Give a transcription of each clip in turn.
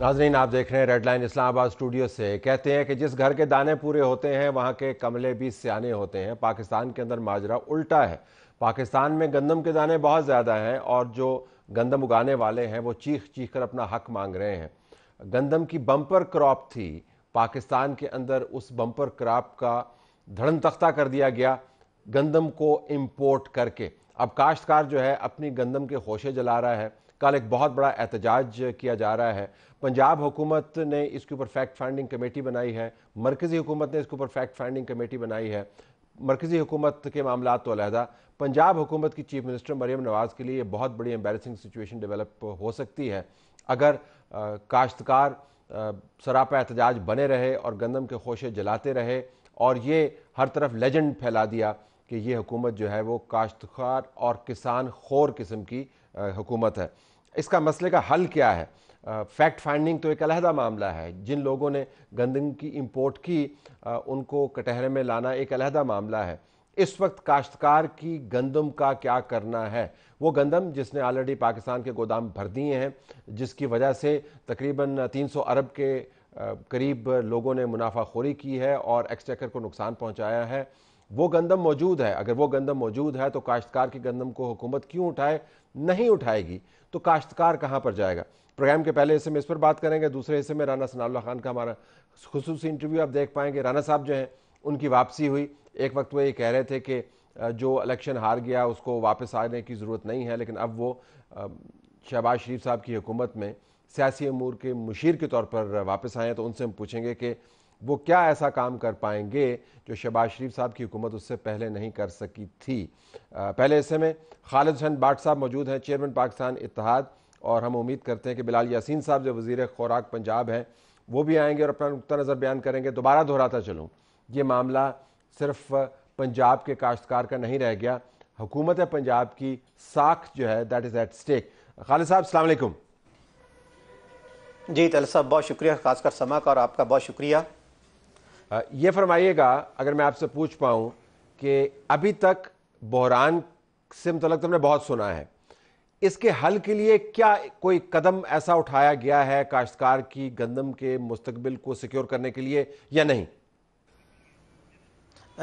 नाजरीन आप देख रहे हैं रेड लाइन इस्लामाबाद स्टूडियो से कहते हैं कि जिस घर के दाने पूरे होते हैं वहाँ के कमले भी सियाने होते हैं पाकिस्तान के अंदर माजरा उल्टा है पाकिस्तान में गंदम के दाने बहुत ज़्यादा हैं और जो गंदम उगाने वाले हैं वो चीख चीख कर अपना हक मांग रहे हैं गंदम की बम्पर क्रॉप थी पाकिस्तान के अंदर उस बम्पर क्रॉप का धड़न तख्ता कर दिया गया गंदम को इम्पोर्ट करके अब काश्तकार जो है अपनी गंदम के होशे जला रहा है कल एक बहुत बड़ा एहतजाज किया जा रहा है पंजाब हुकूमत ने इसके ऊपर फैक्ट फाइंडिंग कमेटी बनाई है मरकज़ी हुकूमत ने इसके ऊपर फैक्ट फाइंडिंग कमेटी बनाई है मरकज़ी हुकूमत के मामला तो अलहदा पंजाब हुकूमत की चीफ मिनिस्टर मरियम नवाज़ के लिए बहुत बड़ी एम्बेसिंग सिचुएशन डेवलप हो सकती है अगर काश्तकार सरापा एहतजाज बने रहे और गंदम के खोशे जलाते रहे और ये हर तरफ लेजेंड फैला दिया कि ये हुकूमत जो है वो काश्तकार और किसान खोर किस्म की हुकूमत है इसका मसले का हल क्या है फैक्ट फाइंडिंग तो एक अलहदा मामला है जिन लोगों ने गंदम की इम्पोर्ट की आ, उनको कटहरे में लाना एक अलहदा मामला है इस वक्त काश्तकार की गंदम का क्या करना है वो गंदम जिसने ऑलरेडी पाकिस्तान के गोदाम भर दिए हैं जिसकी वजह से तकरीबन 300 अरब के करीब लोगों ने मुनाफाखोरी की है और एक्सचेकर को नुकसान पहुंचाया है वो गंदम मौजूद है अगर वो गंदम मौजूद है तो काश्तकार की गंदम को हुकूमत क्यों उठाए नहीं उठाएगी तो काश्तकार कहाँ पर जाएगा प्रोग्राम के पहले हिस्से में इस पर बात करेंगे दूसरे हिस्से में राना सना खान का हमारा खसूस इंटरव्यू आप देख पाएंगे राना साहब जो हैं उनकी वापसी हुई एक वक्त वो ये कह रहे थे कि जो इलेक्शन हार गया उसको वापस आने की ज़रूरत नहीं है लेकिन अब वो शहबाज शरीफ साहब की हुकूमत में सियासी अमूर के मुशीर के तौर पर वापस आए तो उनसे हम पूछेंगे कि वो क्या ऐसा काम कर पाएंगे जो शहबाज शरीफ साहब की हुकूमत उससे पहले नहीं कर सकी थी पहले हिस्से में खालिद हसन बाट साहब मौजूद हैं चेयरमैन पाकिस्तान इतिहाद और हम उम्मीद करते हैं कि बिलाल यासीन साहब जो वजीर खुराक पंजाब हैं वो भी आएंगे और अपना नुकता नज़र बयान करेंगे दोबारा दोहराता चलूँ ये मामला सिर्फ पंजाब के काश्तकार का नहीं रह गया हुकूमत पंजाब की साख जो है that is at stake Khalid साहब अलैक्म जी तल साहब बहुत शुक्रिया खासकर समा का और आपका बहुत शुक्रिया ये फरमाइएगा अगर मैं आपसे पूछ पाऊँ कि अभी तक बहरान से मतलब हमने बहुत सुना है इसके हल के लिए क्या कोई कदम ऐसा उठाया गया है काश्तकार की गंदम के मुस्तबिल को सिक्योर करने के लिए या नहीं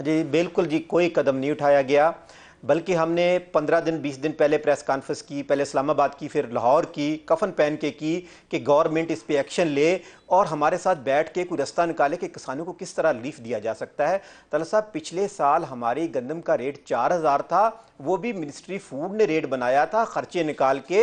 जी बिल्कुल जी कोई कदम नहीं उठाया गया बल्कि हमने पंद्रह दिन बीस दिन पहले प्रेस कॉन्फ्रेंस की पहले इस्लामाबाद की फिर लाहौर की कफन पहन के की कि गवर्नमेंट इस पर एक्शन ले और हमारे साथ बैठ के कोई रास्ता निकाले कि किसानों को किस तरह रिलीफ दिया जा सकता है तला साहब पिछले साल हमारी गंदम का रेट चार हज़ार था वो भी मिनिस्ट्री फूड ने रेट बनाया था खर्चे निकाल के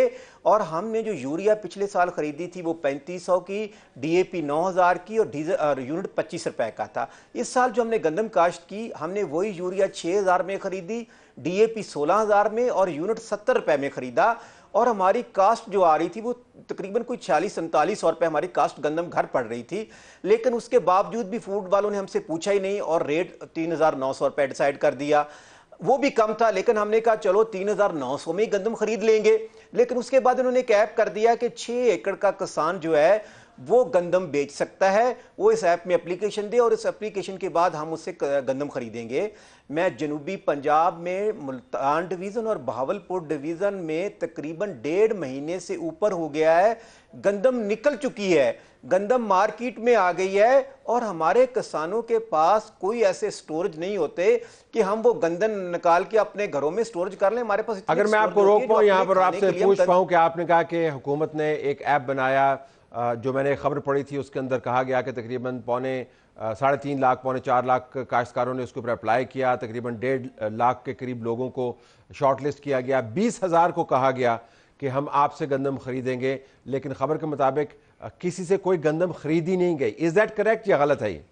और हमने जो यूरिया पिछले साल ख़रीदी थी वो पैंतीस सौ की नौ हज़ार की और डीजल और यूनिट पच्चीस रुपए का था इस साल जो हमने गंदम काश्त की हमने वही यूरिया हज़ार में ख़रीदी डीएपी 16000 में और यूनिट सत्तर रुपए में खरीदा और हमारी कास्ट जो आ रही थी वो तकरीबन कोई छियालीस सैंतालीस सौ रुपये हमारी कास्ट गंदम घर पड़ रही थी लेकिन उसके बावजूद भी फूड वालों ने हमसे पूछा ही नहीं और रेट तीन हज़ार नौ सौ रुपये डिसाइड कर दिया वो भी कम था लेकिन हमने कहा चलो तीन हज़ार नौ सौ में ही गंदम खरीद लेंगे लेकिन उसके बाद उन्होंने कैप कर दिया कि छः एकड़ का किसान जो है वो गंदम बेच सकता है वो इस ऐप में एप्लीकेशन दे और इस एप्लीकेशन के बाद हम उससे गंदम खरीदेंगे मैं जनूबी पंजाब में मुल्तान डिवीज़न और बहावलपुर डिवीज़न में तकरीबन डेढ़ महीने से ऊपर हो गया है गंदम निकल चुकी है गंदम मार्केट में आ गई है और हमारे किसानों के पास कोई ऐसे स्टोरेज नहीं होते कि हम वो गंदम निकाल के अपने घरों में स्टोरेज कर लें हमारे पास अगर मैं आपको रोक पाऊँ यहाँ पर आपसे पूछ पाऊँ कि आपने कहा कि हुकूमत ने एक ऐप बनाया जो मैंने खबर पढ़ी थी उसके अंदर कहा गया कि तकरीबन पौने साढ़े तीन लाख पौने चार लाख काश्तकारों ने उसके ऊपर अप्लाई किया तकरीबन डेढ़ लाख के करीब लोगों को शॉर्ट लिस्ट किया गया बीस हज़ार को कहा गया कि हम आपसे गंदम खरीदेंगे लेकिन खबर के मुताबिक किसी से कोई गंदम खरीदी नहीं गई इज़ दैट करेक्ट या गलत है ये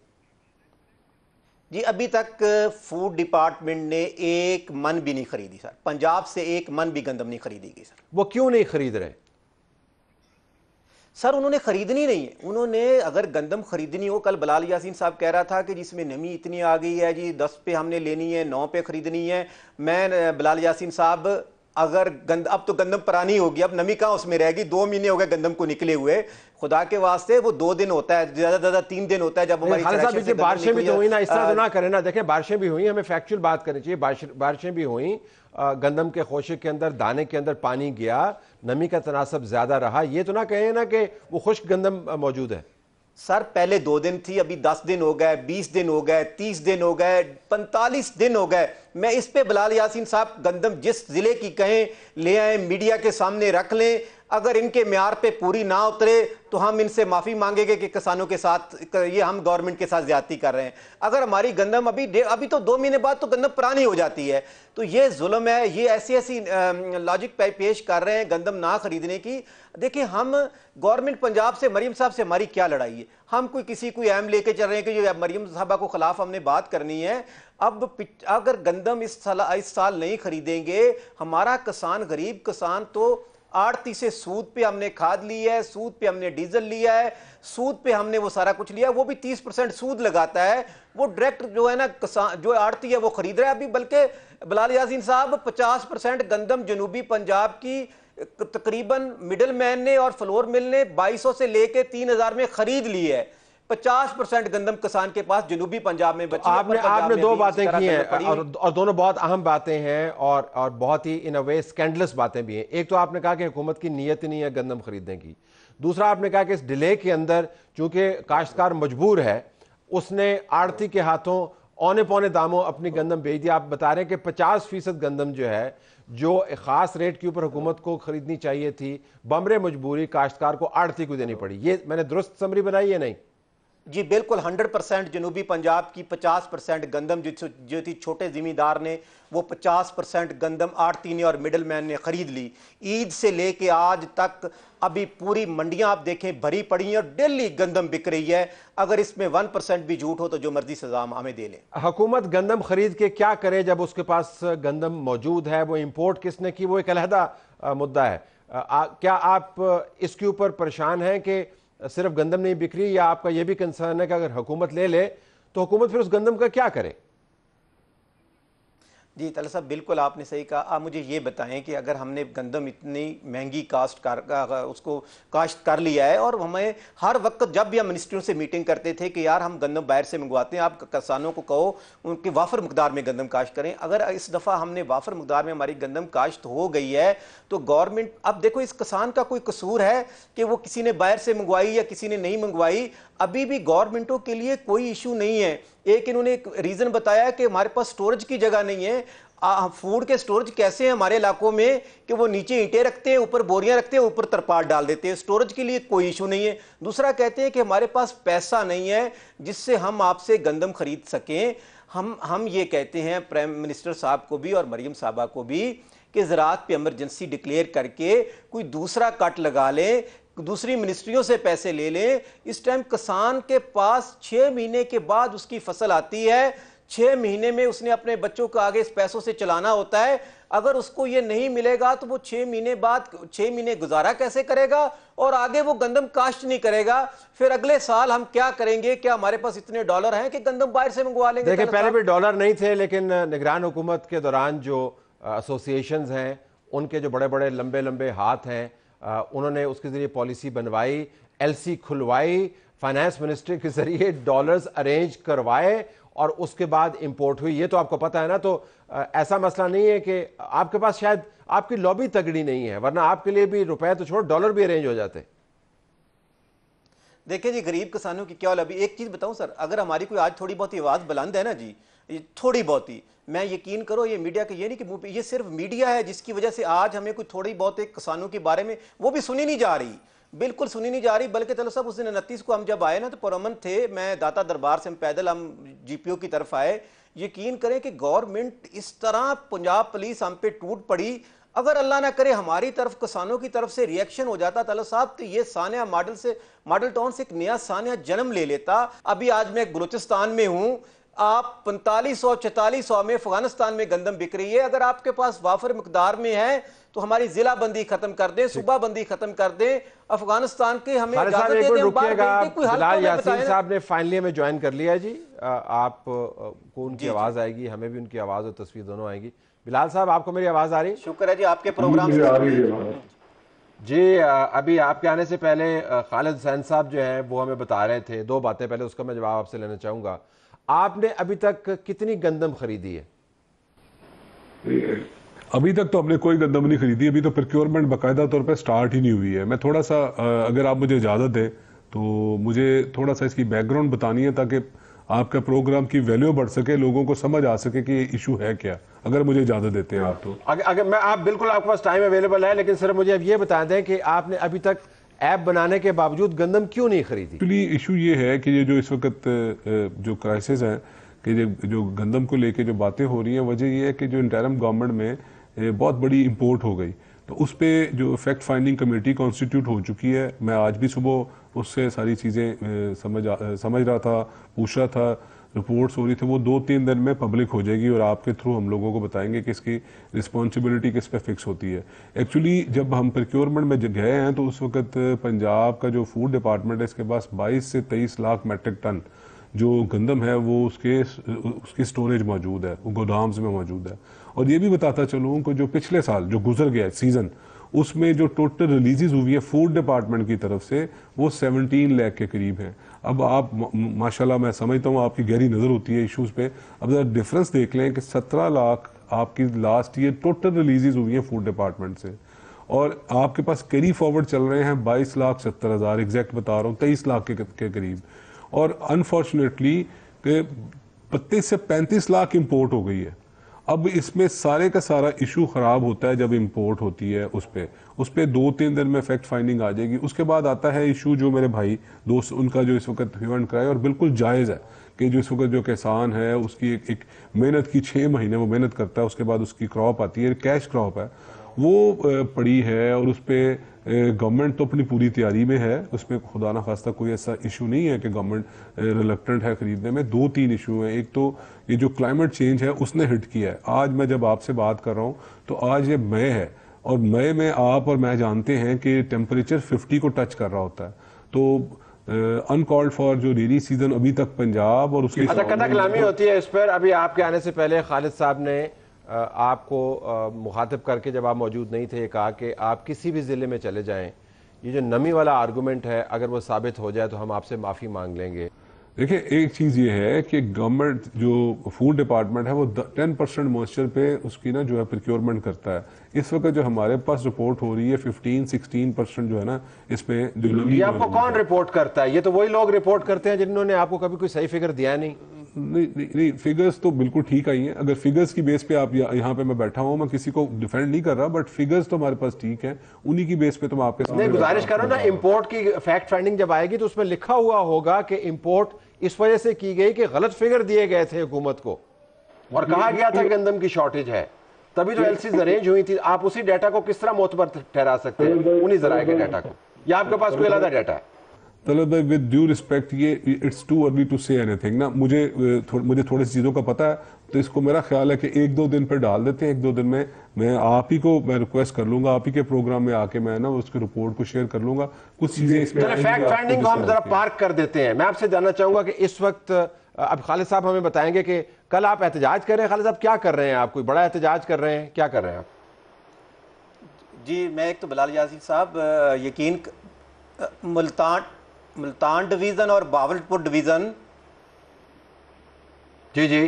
जी अभी तक फूड डिपार्टमेंट ने एक मन भी नहीं खरीदी सर पंजाब से एक मन भी गंदम नहीं खरीदी गई सर वो क्यों नहीं खरीद रहे सर उन्होंने खरीदनी नहीं है उन्होंने अगर गंदम खरीदनी हो कल बलाल यासीन साहब कह रहा था कि जिसमें नमी इतनी आ गई है जी दस पे हमने लेनी है नौ पे खरीदनी है मैं बलाल यासीन साहब अगर गंद अब तो गंदम पुरानी होगी अब नमी कहाँ उसमें रहेगी दो महीने हो गए गंदम को निकले हुए खुदा के वास्ते वो दो दिन होता है ज्यादा ज्यादा तीन दिन होता है जब हमारी बारिशें भी तो हुई ना इस तरह तो ना करें ना देखें बारिशें भी हुई हमें फैक्चुअल बात करनी चाहिए बारिशें भी हुई गंदम के खोशे के अंदर दाने के अंदर पानी गया नमी का तनासब ज़्यादा रहा ये तो ना कहें ना कि वो खुश्क गंदम मौजूद है सर पहले दो दिन थी अभी दस दिन हो गए बीस दिन हो गए तीस दिन हो गए पैंतालीस दिन हो गए मैं इस पे बिलाल यासीन साहब गंदम जिस जिले की कहें ले आए मीडिया के सामने रख लें अगर इनके म्यार पे पूरी ना उतरे तो हम इनसे माफ़ी मांगेंगे कि किसानों के साथ ये हम गवर्नमेंट के साथ ज़्यादा कर रहे हैं अगर हमारी गंदम अभी अभी तो दो महीने बाद तो गंदम पुरानी हो जाती है तो ये जुल्म है ये ऐसी ऐसी लॉजिक पेश कर रहे हैं गंदम ना खरीदने की देखिए हम गवर्नमेंट पंजाब से मरीम साहब से हमारी क्या लड़ाई है हम कोई किसी को एम लेके चल रहे हैं कि मरीम साहबा को खिलाफ हमने बात करनी है अब अगर गंदम इस साल इस साल नहीं खरीदेंगे हमारा किसान गरीब किसान तो आड़ती से सूद पे हमने खाद ली है सूद पे हमने डीजल लिया है सूद पे हमने वो सारा कुछ लिया है वो भी तीस परसेंट सूद लगाता है वो डायरेक्ट जो है ना किसान जो आड़ती है वो खरीद रहा है अभी बल्कि बलाल यासिन साहब पचास परसेंट गंदम जनूबी पंजाब की तकरीबन मिडल मैन ने और फ्लोर मिल ने बाईस से लेके तीन हजार में खरीद ली है पचास परसेंट गंदम किसान के पास जनूबी पंजाब में तो बची तो आपने आपने दो बातें की हैं और, और दोनों बहुत अहम बातें हैं और और बहुत ही इन अ वे स्कैंडलस बातें भी हैं एक तो आपने कहा कि हुकूमत की नीयत ही नहीं है गंदम खरीदने की दूसरा आपने कहा कि इस डिले के अंदर चूंकि काश्तकार मजबूर है उसने आड़ती के हाथों औने पौने दामों अपनी गंदम बेच दिया आप बता रहे हैं कि पचास फीसद गंदम जो है जो ख़ास रेट के ऊपर हुकूमत को खरीदनी चाहिए थी बमरे मजबूरी काश्तकार को आड़ती को देनी पड़ी ये मैंने दुरुस्त समरी बनाई है नहीं जी बिल्कुल 100 परसेंट जनूबी पंजाब की 50 परसेंट गंदम जो जो थी छोटे जिमीदार ने वो 50 परसेंट गंदम ने और मिडल मैन ने ख़रीद ली ईद से ले कर आज तक अभी पूरी मंडियां आप देखें भरी पड़ी हैं और डेली गंदम बिक रही है अगर इसमें वन परसेंट भी झूठ हो तो जो मर्जी सजा हमें दे लें हुकूमत गंदम खरीद के क्या करे जब उसके पास गंदम मौजूद है वो इम्पोर्ट किसने की वो एक अलहदा मुद्दा है आ, क्या आप इसके ऊपर परेशान हैं कि सिर्फ गंदम नहीं बिक रही या आपका यह भी कंसर्न है कि अगर हुकूमत ले ले तो हुकूमत फिर उस गंदम का क्या करे जी तला साहब बिल्कुल आपने सही कहा आप मुझे ये बताएं कि अगर हमने गंदम इतनी महंगी कास्ट कर उसको काश्त कर लिया है और हमें हर वक्त जब भी हम मिनिस्ट्रियों से मीटिंग करते थे कि यार हम गंदम बाहर से मंगवाते हैं आप किसानों को कहो उनके वाफर मकदार में गंदम काश्त करें अगर इस दफ़ा हमने वाफर मकदार में हमारी गंदम काश्त हो गई है तो गवर्नमेंट अब देखो इस किसान का कोई कसूर है कि वो किसी ने बाहर से मंगवाई या किसी ने नहीं मंगवाई अभी भी गवर्नमेंटों के लिए कोई इशू नहीं है एक इन्होंने एक रीज़न बताया कि हमारे पास स्टोरेज की जगह नहीं है फूड के स्टोरेज कैसे हैं हमारे इलाकों में कि वो नीचे ईंटें रखते हैं ऊपर बोरियां रखते हैं ऊपर तरपाल डाल देते हैं स्टोरेज के लिए कोई इशू नहीं है दूसरा कहते हैं कि हमारे पास पैसा नहीं है जिससे हम आपसे गंदम खरीद सकें हम हम ये कहते हैं प्राइम मिनिस्टर साहब को भी और मरीम साहबा को भी कि ज़रात पे एमरजेंसी डिक्लेयर करके कोई दूसरा कट लगा लें दूसरी मिनिस्ट्रियों से पैसे ले लें इस टाइम किसान के पास छः महीने के बाद उसकी फसल आती है छः महीने में उसने अपने बच्चों को आगे इस पैसों से चलाना होता है अगर उसको ये नहीं मिलेगा तो वो छः महीने बाद छः महीने गुजारा कैसे करेगा और आगे वो गंदम काश्त नहीं करेगा फिर अगले साल हम क्या करेंगे क्या हमारे पास इतने डॉलर हैं कि गंदम बाहर से मंगवा लेंगे देखिए पहले भी डॉलर नहीं थे लेकिन निगरान हुकूमत के दौरान जो एसोसिएशन हैं उनके जो बड़े बड़े लंबे लंबे हाथ हैं उन्होंने उसके ज़रिए पॉलिसी बनवाई एलसी खुलवाई फाइनेंस मिनिस्ट्री के ज़रिए डॉलर्स अरेंज करवाए और उसके बाद इंपोर्ट हुई ये तो आपको पता है ना तो ऐसा मसला नहीं है कि आपके पास शायद आपकी लॉबी तगड़ी नहीं है वरना आपके लिए भी रुपए तो छोड़ डॉलर भी अरेंज हो जाते देखिए जी गरीब किसानों की क्या लॉबी एक चीज़ बताऊं सर अगर हमारी कोई आज थोड़ी बहुत आवाज़ बुलंद है ना जी थोड़ी बहुत ही मैं यकीन करो ये मीडिया के ये नहीं कि ये सिर्फ मीडिया है जिसकी वजह से आज हमें कुछ थोड़ी बहुत एक किसानों के बारे में वो भी सुनी नहीं जा रही बिल्कुल सुनी नहीं जा रही बल्कि तलो साहब उस दिन उनतीस को हम जब आए ना तो परमन थे मैं दाता दरबार से हम पैदल हम जीपीओ की तरफ आए यकीन करें कि गवर्नमेंट इस तरह पंजाब पुलिस हम पे टूट पड़ी अगर अल्लाह ना करे हमारी तरफ किसानों की तरफ से रिएक्शन हो जाता तलो साहब तो ये सानिया मॉडल से मॉडल टाउन से एक नया सानिया जन्म ले लेता अभी आज मैं बलूचिस्तान में हूँ आप पैंतालीस सौ चैतालीस सौ में अफगानिस्तान में गंदम बिक रही है अगर आपके पास वाफर मकदार में है तो हमारी जिला बंदी खत्म कर दें सूबा बंदी खत्म कर दें अफगानिस्तान के हमें तो साहब ने फाइनली हमें ज्वाइन कर लिया जी आप को उनकी आवाज आएगी हमें भी उनकी आवाज और तस्वीर दोनों आएगी बिलाल साहब आपको मेरी आवाज आ रही है शुक्र है जी आपके प्रोग्राम जी अभी आपके आने से पहले खालिद हुसैन साहब जो है वो हमें बता रहे थे दो बातें पहले उसका मैं जवाब आपसे लेना चाहूंगा आपने अभी तक कितनी गंदम खरीदी है अभी तक तो हमने कोई गंदम नहीं खरीदी अभी तो प्रोक्योरमेंट बाकायदा तौर पर स्टार्ट ही नहीं हुई है मैं थोड़ा सा अगर आप मुझे इजाज़त दें तो मुझे थोड़ा सा इसकी बैकग्राउंड बतानी है ताकि आपका प्रोग्राम की वैल्यू बढ़ सके लोगों को समझ आ सके कि ये इशू है क्या अगर मुझे इजाज़त देते हैं आप तो अगर अगर मैं आप बिल्कुल आपके पास टाइम अवेलेबल है लेकिन सर मुझे अब ये बता दें कि आपने अभी तक ऐप बनाने के बावजूद गंदम क्यों नहीं खरीदी एक्चुअली इशू ये है कि ये जो इस वक्त जो क्राइसिस है कि जो गंदम को लेके जो बातें हो रही हैं वजह ये है कि जो इंटरम गवर्नमेंट में बहुत बड़ी इम्पोर्ट हो गई तो उस पर जो फैक्ट फाइंडिंग कमेटी कॉन्स्टिट्यूट हो चुकी है मैं आज भी सुबह उससे सारी चीज़ें समझ समझ रहा था पूछ रहा था रिपोर्ट्स हो रही थी वो दो तीन दिन में पब्लिक हो जाएगी और आपके थ्रू हम लोगों को बताएंगे कि इसकी रिस्पॉन्सिबिलिटी किस पे फिक्स होती है एक्चुअली जब हम प्रिक्योरमेंट में गए हैं तो उस वक्त पंजाब का जो फूड डिपार्टमेंट है इसके पास बाईस से तेईस लाख मेट्रिक टन जो गंदम है वो उसके उसकी स्टोरेज मौजूद है गोदाम गोदाम्स में मौजूद है और ये भी बताता चलूँ कि जो पिछले साल जो गुजर गया सीज़न उसमें जो टोटल रिलीजेज हुई है फूड डिपार्टमेंट की तरफ से वो 17 लाख के करीब है अब आप माशाल्लाह मैं समझता हूँ आपकी गहरी नज़र होती है इश्यूज़ पे अब ज़रा डिफरेंस देख लें कि 17 लाख आपकी लास्ट ईयर टोटल रिलीजेज हुई हैं फूड डिपार्टमेंट से और आपके पास कैरी फॉरवर्ड चल रहे हैं बाईस लाख सत्तर हज़ार एग्जैक्ट बता रहा हूँ तेईस लाख के, करीब और अनफॉर्चुनेटली बत्तीस से पैंतीस लाख इम्पोर्ट हो गई है अब इसमें सारे का सारा इशू ख़राब होता है जब इम्पोर्ट होती है उस पर उस पर दो तीन दिन में फैक्ट फाइंडिंग आ जाएगी उसके बाद आता है इशू जो मेरे भाई दोस्त उनका जो इस वक्त इवेंट कराए और बिल्कुल जायज़ है कि जो इस वक्त जो किसान है उसकी एक, एक मेहनत की छः महीने वो मेहनत करता है उसके बाद उसकी क्रॉप आती है कैश क्रॉप है वो पड़ी है और उस पर गवर्नमेंट तो अपनी पूरी तैयारी में है उसमें खुदा ना खास्ता कोई ऐसा इशू नहीं है कि गवर्नमेंट रिलेक्टेंट है ख़रीदने में दो तीन इशू हैं एक तो ये जो क्लाइमेट चेंज है उसने हिट किया है आज मैं जब आपसे बात कर रहा हूँ तो आज ये मई है और मई में आप और मैं जानते हैं कि टेम्परेचर फिफ्टी को टच कर रहा होता है तो अनकॉल्ड फॉर जो रेनी सीजन अभी तक पंजाब और उसकी अच्छा होती है इस पर अभी आपके आने से पहले खालिद साहब ने आपको मुखातब करके जब आप मौजूद नहीं थे ये कहा कि आप किसी भी ज़िले में चले जाएं ये जो नमी वाला आर्गूमेंट है अगर वो साबित हो जाए तो हम आपसे माफ़ी मांग लेंगे देखिए एक चीज़ ये है कि गवर्नमेंट जो फूड डिपार्टमेंट है वो टेन परसेंट मॉइस्चर पे उसकी ना जो है प्रिक्योरमेंट करता है इस वक्त जो हमारे पास रिपोर्ट हो रही है फिफ्टीन सिक्सटीन परसेंट जो है ना इसमें जो ये आपको कौन रिपोर्ट करता है ये तो वही लोग रिपोर्ट करते हैं जिन्होंने आपको कभी कोई सही फिगर दिया नहीं नहीं नहीं नहीं फिगर्स तो बिल्कुल ठीक आई हैं अगर फिगर्स की बेस पे आप यह, यहाँ पे मैं बैठा हूँ मैं किसी को डिफेंड नहीं कर रहा बट फिगर्स तो हमारे पास ठीक है उन्हीं की बेस पे तो मैं आपके सामने गुजारिश कर रहा हूँ ना इम्पोर्ट की फैक्ट फाइंडिंग जब आएगी तो उसमें लिखा हुआ होगा कि इम्पोर्ट इस वजह से की गई कि गलत फिगर दिए गए थे हुकूमत को और कहा गया था गंदम की शॉर्टेज है तभी जो एलसीज अरेंज हुई थी आप उसी डाटा को किस तरह मोतबर ठहरा सकते हैं उन्हीं जराये के डाटा को या आपके पास कोई अलग डाटा है तलब भाई विद ड्यू रिस्पेक्ट ये it's too early to say anything ना मुझे थो, मुझे थोड़ी सी चीज़ों का पता है तो इसको मेरा ख्याल है कि एक दो दिन पर डाल देते हैं एक दो दिन में मैं आप ही को मैं रिक्वेस्ट कर लूंगा आप ही के प्रोग्राम में आके मैं ना उसकी रिपोर्ट को शेयर कर लूंगा कुछ चीज़ें इसमें फैक्ट फाइंडिंग को हम जरा पार्क कर देते हैं मैं आपसे जानना चाहूंगा कि इस वक्त अब खालिद साहब हमें बताएंगे कि कल आप एहतजाज कर रहे हैं खालिद साहब क्या कर रहे हैं आप कोई बड़ा एहतजाज कर रहे हैं क्या कर रहे हैं आप जी मैं एक तो बिलाल यासिर साहब यकीन मुल्तान मुल्तान डिवीज़न और बावलपुर डिवीज़न जी जी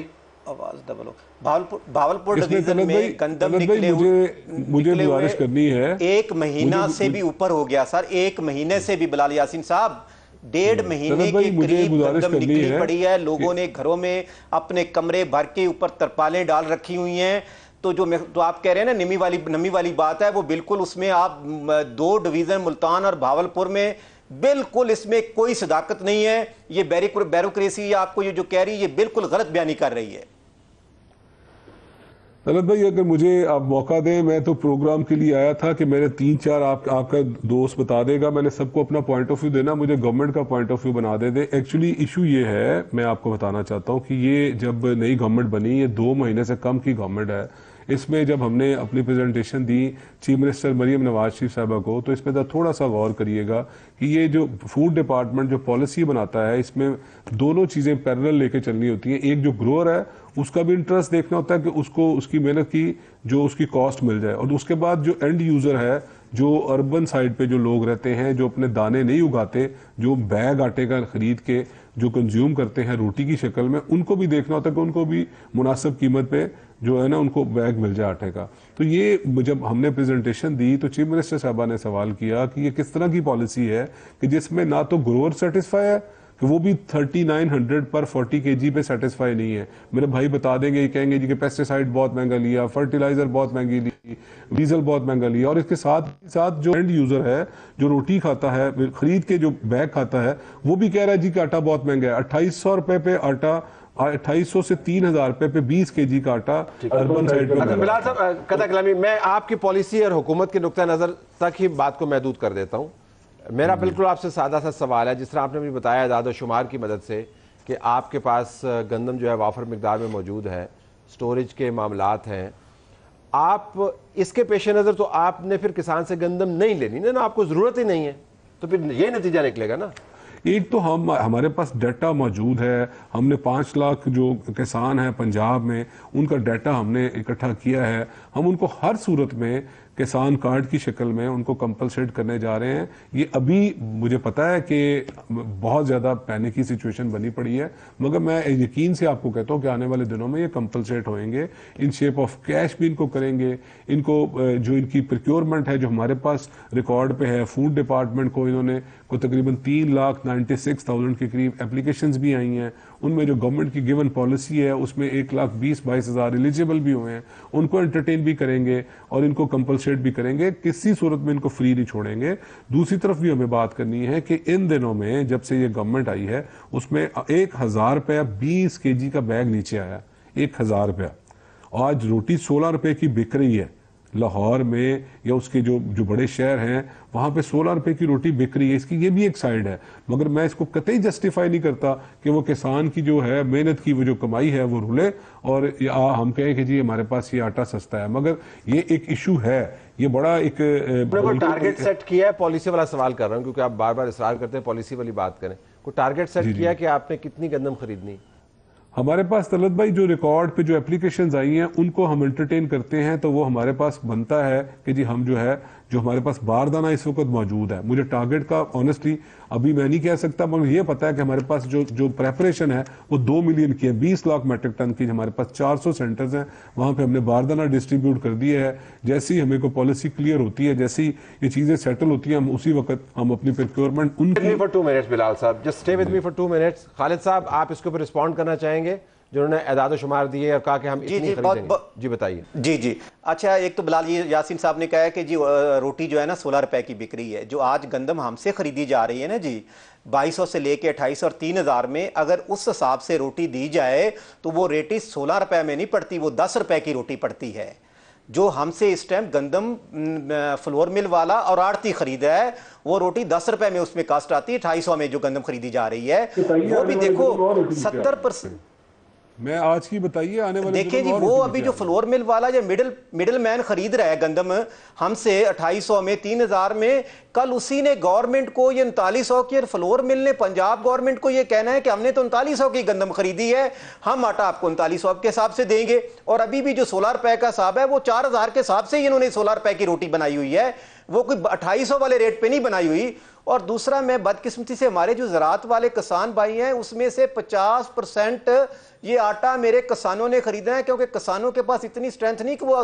आवाज डबल भावलपुर भावलपुर डिवीजन में गंदम निकले मुझे मुझे गुजारिश करनी है एक महीना मुझे, से भी ऊपर हो गया सर एक महीने से भी बिलाल यासीन साहब डेढ़ महीने के करीब गंदम निकली है। पड़ी है लोगों ने घरों में अपने कमरे भर के ऊपर तरपालें डाल रखी हुई हैं तो जो तो आप कह रहे हैं ना नमी वाली नमी वाली बात है वो बिल्कुल उसमें आप दो डिवीज़न मुल्तान और भावलपुर में बिल्कुल इसमें कोई सदाकत नहीं है ये बैरिक बैरोक्रेसी आपको ये जो कह रही है ये बिल्कुल गलत बयानी कर रही है तलत भाई अगर मुझे आप मौका दें मैं तो प्रोग्राम के लिए आया था कि मैंने तीन चार आप आपका दोस्त बता देगा मैंने सबको अपना पॉइंट ऑफ व्यू देना मुझे गवर्नमेंट का पॉइंट ऑफ व्यू बना दे दे एक्चुअली इशू ये है मैं आपको बताना चाहता हूँ कि ये जब नई गवर्नमेंट बनी ये दो महीने से कम की गवर्नमेंट है इसमें जब हमने अपनी प्रेजेंटेशन दी चीफ मिनिस्टर मरीम नवाज शरीफ साहबा को तो इस पर तो थोड़ा सा गौर करिएगा कि ये जो फूड डिपार्टमेंट जो पॉलिसी बनाता है इसमें दोनों चीज़ें पैरल लेके चलनी होती हैं एक जो ग्रोअर है उसका भी इंटरेस्ट देखना होता है कि उसको उसकी मेहनत की जो उसकी कॉस्ट मिल जाए और उसके बाद जो एंड यूज़र है जो अर्बन साइड पे जो लोग रहते हैं जो अपने दाने नहीं उगाते जो बैग आटे का ख़रीद के जो कंज्यूम करते हैं रोटी की शक्ल में उनको भी देखना होता है कि उनको भी मुनासिब कीमत पे जो है ना उनको बैग मिल जाए आटे का तो ये जब हमने प्रेजेंटेशन दी तो चीफ मिनिस्टर साहबा ने सवाल किया कि ये किस तरह की पॉलिसी है कि जिसमें ना तो ग्रोअर सेटिस्फाई है कि वो भी 3900 पर 40 के पे सेटिस्फाई नहीं है मेरे भाई बता देंगे ये कहेंगे जी कि पेस्टिसाइड बहुत महंगा लिया फर्टिलाइजर बहुत महंगी ली डीजल बहुत महंगा लिया और इसके साथ साथ जो एंड यूजर है जो रोटी खाता है खरीद के जो बैग खाता है वो भी कह रहा है जी कि आटा बहुत महंगा है अट्ठाईस सौ पे आटा अट्ठाईस से तीन हजार रुपए पे बीस के जी का आटा तो अर्बन साइड साहब कदा कलामी मैं आपकी पॉलिसी और हुकूमत के नुकता नज़र तक ही बात को महदूद कर देता हूँ मेरा हम्म। बिल्कुल आपसे सादा सा सवाल है जिस तरह आपने मुझे बताया दादा शुमार की मदद से कि आपके पास गंदम जो है वाफर मकदार में मौजूद है स्टोरेज के मामला हैं आप इसके पेश नज़र तो आपने फिर किसान से गंदम नहीं लेनी ना आपको ज़रूरत ही नहीं है तो फिर ये नतीजा निकलेगा ना एक तो हम हमारे पास डाटा मौजूद है हमने पाँच लाख जो किसान हैं पंजाब में उनका डाटा हमने इकट्ठा किया है हम उनको हर सूरत में किसान कार्ड की शक्ल में उनको कंपलसेट करने जा रहे हैं ये अभी मुझे पता है कि बहुत ज़्यादा पैनिक की सिचुएशन बनी पड़ी है मगर मैं यकीन से आपको कहता हूँ कि आने वाले दिनों में ये कंपलसेट होंगे इन शेप ऑफ कैश भी इनको करेंगे इनको जो इनकी प्रिक्योरमेंट है जो हमारे पास रिकॉर्ड पे है फूड डिपार्टमेंट को इन्होंने को तकरीबन तीन लाख नाइन्टी सिक्स थाउजेंड के करीब एप्लीकेशन भी आई हैं उनमें जो गवर्नमेंट की गिवन पॉलिसी है उसमें एक लाख बीस बाईस हज़ार एलिजिबल भी हुए हैं उनको एंटरटेन भी करेंगे और इनको कंपलसेट भी करेंगे किसी सूरत में इनको फ्री नहीं छोड़ेंगे दूसरी तरफ भी हमें बात करनी है कि इन दिनों में जब से ये गवर्नमेंट आई है उसमें एक हज़ार रुपया बीस के जी का बैग नीचे आया एक हज़ार रुपया आज रोटी सोलह रुपये की बिक रही है लाहौर में या उसके जो जो बड़े शहर हैं वहाँ पे सोलह रुपए की रोटी बिक रही है इसकी ये भी एक साइड है मगर मैं इसको कतई जस्टिफाई नहीं करता कि वो किसान की जो है मेहनत की वो जो कमाई है वो रुले और या हम कहें कि जी हमारे पास ये आटा सस्ता है मगर ये एक इशू है ये बड़ा एक टारगेट सेट किया है पॉलिसी वाला सवाल कर रहा हूँ क्योंकि आप बार बार इसरार करते हैं पॉलिसी वाली बात करें को टारगेट सेट किया कि आपने कितनी गंदम खरीदनी हमारे पास तलत भाई जो रिकॉर्ड पे जो एप्लीकेशन आई हैं उनको हम एंटरटेन करते हैं तो वो हमारे पास बनता है कि जी हम जो है जो हमारे पास बारदाना इस वक्त मौजूद है मुझे टारगेट का ऑनेस्टली अभी मैं नहीं कह सकता मगर ये पता है कि हमारे पास जो जो प्रेपरेशन है वो दो मिलियन की है बीस लाख मेट्रिक टन की हमारे पास चार सौ सेंटर्स हैं वहाँ पर हमने बारदाना डिस्ट्रीब्यूट कर दिया है जैसे ही हमें को पॉलिसी क्लियर होती है जैसे ही ये चीज़ें सेटल होती हैं हम उसी वक्त हम अपनी प्रोक्योरमेंट उनकी फॉर टू मिनट्स बिलाल साहब just stay with me for two minutes Khalid साहब आप इसके ऊपर रिस्पॉन्ड करना चाहेंगे जिन्होंने एदाद शुमार दिए और कहा कि हम इतनी जी, बहुत, बहुत, जी बताइए जी जी अच्छा एक तो बिलाल जी यासिन साहब ने कहा है कि जी रोटी जो है ना सोलह रुपए की बिक्री है जो आज गंदम हमसे खरीदी जा रही है ना जी बाईस सौ से लेके अठाईस और तीन हज़ार में अगर उस हिसाब से रोटी दी जाए तो वो रेटी सोलह रुपए में नहीं पड़ती वो दस रुपए की रोटी पड़ती है जो हमसे इस टाइम गंदम फ्लोर मिल वाला और आड़ती खरीदा है वो रोटी दस रुपए में उसमें कास्ट आती है अठाई में जो गंदम खरीदी जा रही है वो भी देखो सत्तर परसेंट मैं आज की बताइए आने वाले देखिए जी वो अभी जो फ्लोर मिल वाला जो मिडिल मिडिल मैन खरीद रहा है गंदम हमसे 2800 में 3000 में कल उसी ने गवर्नमेंट को ये उनतालीस की फ्लोर मिल ने पंजाब गवर्नमेंट को ये कहना है कि हमने तो उनतालीस की गंदम खरीदी है हम आटा आपको उनतालीस के हिसाब से देंगे और अभी भी जो सोलह रुपए का हिसाब है वो चार के हिसाब से ही इन्होंने सोलह रुपए की रोटी बनाई हुई है वो कोई सौ वाले रेट पे नहीं बनाई हुई और दूसरा मैं बदकिस्मती से हमारे जो ज़रात वाले किसान भाई हैं उसमें से 50 परसेंट ये आटा मेरे किसानों ने खरीदना है क्योंकि किसानों के पास इतनी स्ट्रेंथ नहीं कि वो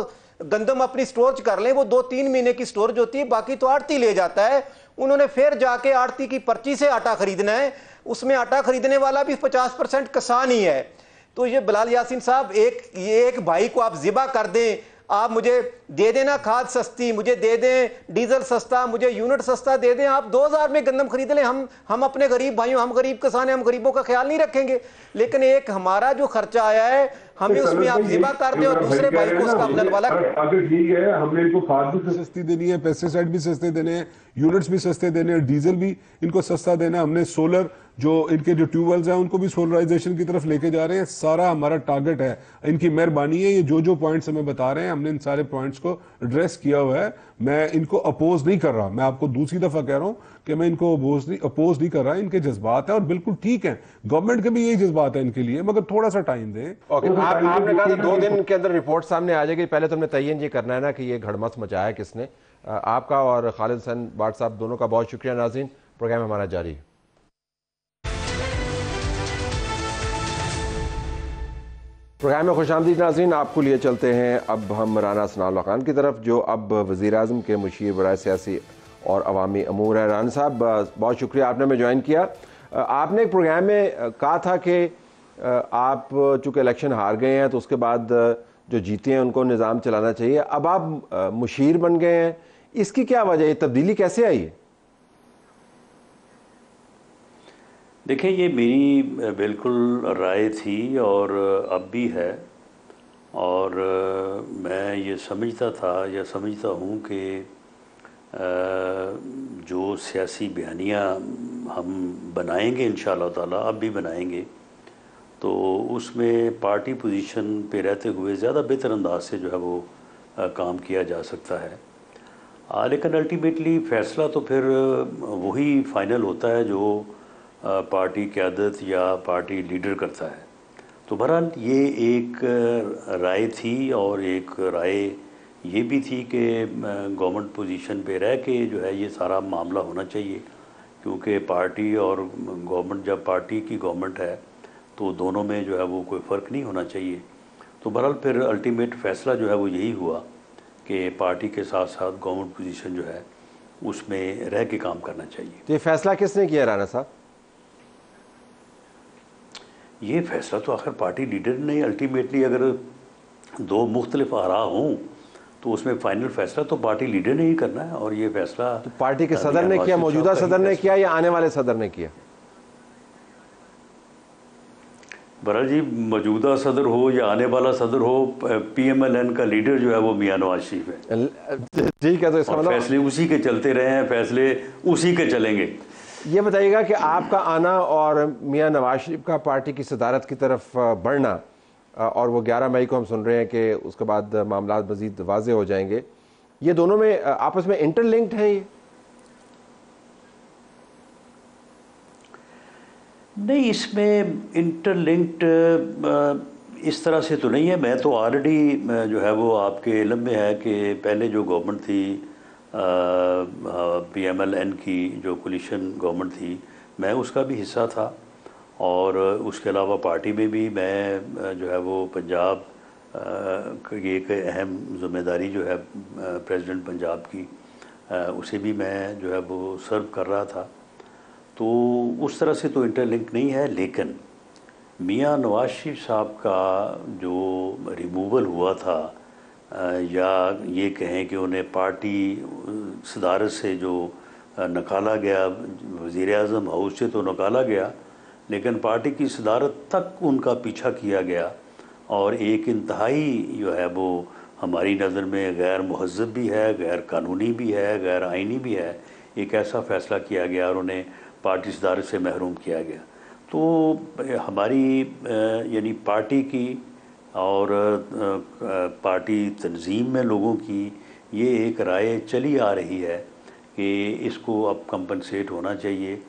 गंदम अपनी स्टोरेज कर लें वो दो तीन महीने की स्टोरेज होती है बाकी तो आड़ती ले जाता है उन्होंने फिर जाके आड़ती की पर्ची से आटा खरीदना है उसमें आटा खरीदने वाला भी पचास परसेंट किसान ही है तो ये बिलाल यासिन साहब एक ये एक भाई को आप ज़िबा कर दें आप मुझे दे देना खाद सस्ती मुझे दे दें डीजल सस्ता मुझे यूनिट सस्ता दे दें आप 2000 में गंदम खरीद लें हम हम अपने गरीब भाइयों हम गरीब किसान हैं हम गरीबों का ख्याल नहीं रखेंगे लेकिन एक हमारा जो खर्चा आया है हमें तो उसमें आप जिबा कर दें और दूसरे भाई को उसका अमल वाला ठीक है हमने इनको खाद भी सस्ती देनी है पेस्टिसाइड भी सस्ते देने हैं यूनिट्स भी सस्ते देने हैं डीजल भी इनको सस्ता देना हमने सोलर जो इनके जो ट्यूबवेल्स हैं उनको भी सोलराइजेशन की तरफ लेके जा रहे हैं सारा हमारा टारगेट है इनकी मेहरबानी है ये जो जो पॉइंट्स हमें बता रहे हैं हमने इन सारे पॉइंट्स को एड्रेस किया हुआ है मैं इनको अपोज नहीं कर रहा मैं आपको दूसरी दफ़ा कह रहा हूँ कि मैं इनको अपोज नहीं अपोज नहीं कर रहा इनके जज्बात है और बिल्कुल ठीक है गवर्नमेंट के भी यही जज्बात है इनके लिए मगर थोड़ा सा टाइम दें आपने कहा दो दिन के अंदर रिपोर्ट सामने आ जाएगी पहले तो हमने तयन ये करना है ना कि ये घड़मस मचाया किसने आपका और खालिद हसन बाट साहब दोनों का बहुत शुक्रिया नाजीन प्रोग्राम हमारा जारी है प्रोग्राम में खुश आमदी नाजीन आपको लिए चलते हैं अब हम राना सनाल खान की तरफ जो अब वज़ी अजम के मुशीर बरए सियासी और अवामी अमूर है राना साहब बहुत शुक्रिया आपने हमें ज्वाइन किया आपने एक प्रोग्राम में कहा था कि आप चूँकि इलेक्शन हार गए हैं तो उसके बाद जो जीते हैं उनको निज़ाम चलाना चाहिए अब आप मुशीर बन गए हैं इसकी क्या वजह है तब्दीली कैसे आई है देखिए ये मेरी बिल्कुल राय थी और अब भी है और मैं ये समझता था या समझता हूँ कि जो सियासी बयानियाँ हम बनाएंगे इन ताला अब भी बनाएंगे तो उसमें पार्टी पोजीशन पे रहते हुए ज़्यादा बेहतर अंदाज से जो है वो काम किया जा सकता है लेकिन अल्टीमेटली फ़ैसला तो फिर वही फ़ाइनल होता है जो पार्टी क्यादत या पार्टी लीडर करता है तो बहरहाल ये एक राय थी और एक राय ये भी थी कि गवर्नमेंट पोजीशन पे रह के जो है ये सारा मामला होना चाहिए क्योंकि पार्टी और गवर्नमेंट जब पार्टी की गवर्नमेंट है तो दोनों में जो है वो कोई फ़र्क नहीं होना चाहिए तो बहरहाल फिर अल्टीमेट फ़ैसला जो है वो यही हुआ कि पार्टी के साथ साथ गवर्नमेंट पोजीशन जो है उसमें रह के काम करना चाहिए तो ये फ़ैसला किसने किया राना साहब ये फैसला तो आखिर पार्टी लीडर ने अल्टीमेटली अगर दो मुख्तलिफ आरा हों तो उसमें फाइनल फैसला तो पार्टी लीडर ने ही करना है और ये फैसला तो पार्टी के सदर ने किया मौजूदा सदर ने किया या आने वाले सदर ने किया बरा जी मौजूदा सदर हो या आने वाला सदर हो पीएमएलएन का लीडर जो है वो मियाँ नवाज शरीफ है ठीक है तो इसका मतलब फैसले उसी के चलते रहे हैं फैसले उसी के चलेंगे ये बताइएगा कि आपका आना और मियाँ नवाज शरीफ का पार्टी की सदारत की तरफ बढ़ना और वो 11 मई को हम सुन रहे हैं कि उसके बाद मामला मज़ीद वाजे हो जाएंगे ये दोनों में आपस में इंटरलिंक्ड हैं ये नहीं इसमें इंटरलिंक्ड इस तरह से तो नहीं है मैं तो ऑलरेडी जो है वो आपके इलम में है कि पहले जो गवर्नमेंट थी पी एम एल एन की जो कोलिशन गवर्नमेंट थी मैं उसका भी हिस्सा था और उसके अलावा पार्टी में भी मैं जो है वो पंजाब की एक अहम जिम्मेदारी जो है प्रेसिडेंट पंजाब की उसे भी मैं जो है वो सर्व कर रहा था तो उस तरह से तो इंटरलिंक नहीं है लेकिन मियां नवाज शरीफ साहब का जो रिमूवल हुआ था या ये कहें कि उन्हें पार्टी सदारत से जो निकाला गया वज़ी अजम हाउस से तो निकाला गया लेकिन पार्टी की सदारत तक उनका पीछा किया गया और एक इंतहाई जो है वो हमारी नज़र में गैर महजब भी है गैर कानूनी भी है गैर आइनी भी है एक ऐसा फ़ैसला किया गया और उन्हें पार्टी सदारत से महरूम किया गया तो हमारी यानी पार्टी की और पार्टी तंजीम में लोगों की ये एक राय चली आ रही है कि इसको अब कंपनसेट होना चाहिए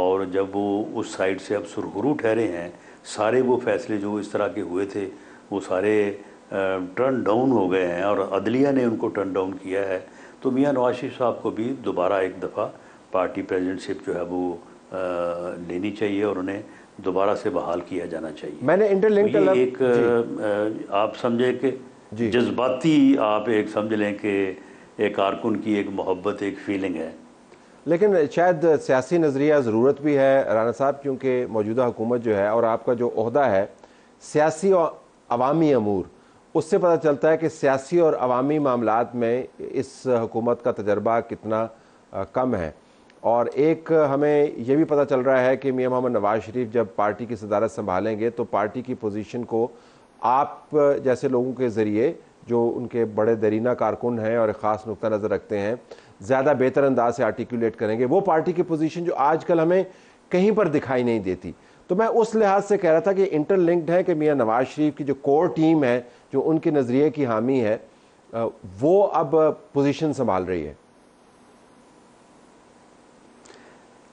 और जब वो उस साइड से अब सुरहरू ठहरे हैं सारे वो फैसले जो इस तरह के हुए थे वो सारे टर्न डाउन हो गए हैं और अदलिया ने उनको टर्न डाउन किया है तो मियाँ नवाज शरीफ साहब को भी दोबारा एक दफ़ा पार्टी प्रेजिडेंटशिप जो है वो लेनी चाहिए और उन्हें दोबारा से बहाल किया जाना चाहिए मैंने इंटरलिंक तो एक आप समझे कि जज्बाती आप एक समझ लें कि एक कारकुन की एक मोहब्बत एक फीलिंग है लेकिन शायद सियासी नज़रिया ज़रूरत भी है राना साहब क्योंकि मौजूदा हुकूमत जो है और आपका जो अहदा है सियासी और अवामी अमूर उससे पता चलता है कि सियासी और अवामी मामला में इस हुकूमत का तजर्बा कितना कम है और एक हमें यह भी पता चल रहा है कि मियाँ मोहम्मद नवाज शरीफ जब पार्टी की सदारत संभालेंगे तो पार्टी की पोजीशन को आप जैसे लोगों के ज़रिए जो उनके बड़े दरीना कारकुन हैं और ख़ास नुक़ नज़र रखते हैं ज़्यादा बेहतर अंदाज से आर्टिकुलेट करेंगे वो पार्टी की पोजीशन जो आजकल हमें कहीं पर दिखाई नहीं देती तो मैं उस लिहाज से कह रहा था कि इंटरलिंक्ड है कि मियाँ नवाज शरीफ की जो कोर टीम है जो उनके नज़रिए की हामी है वो अब पोजीशन संभाल रही है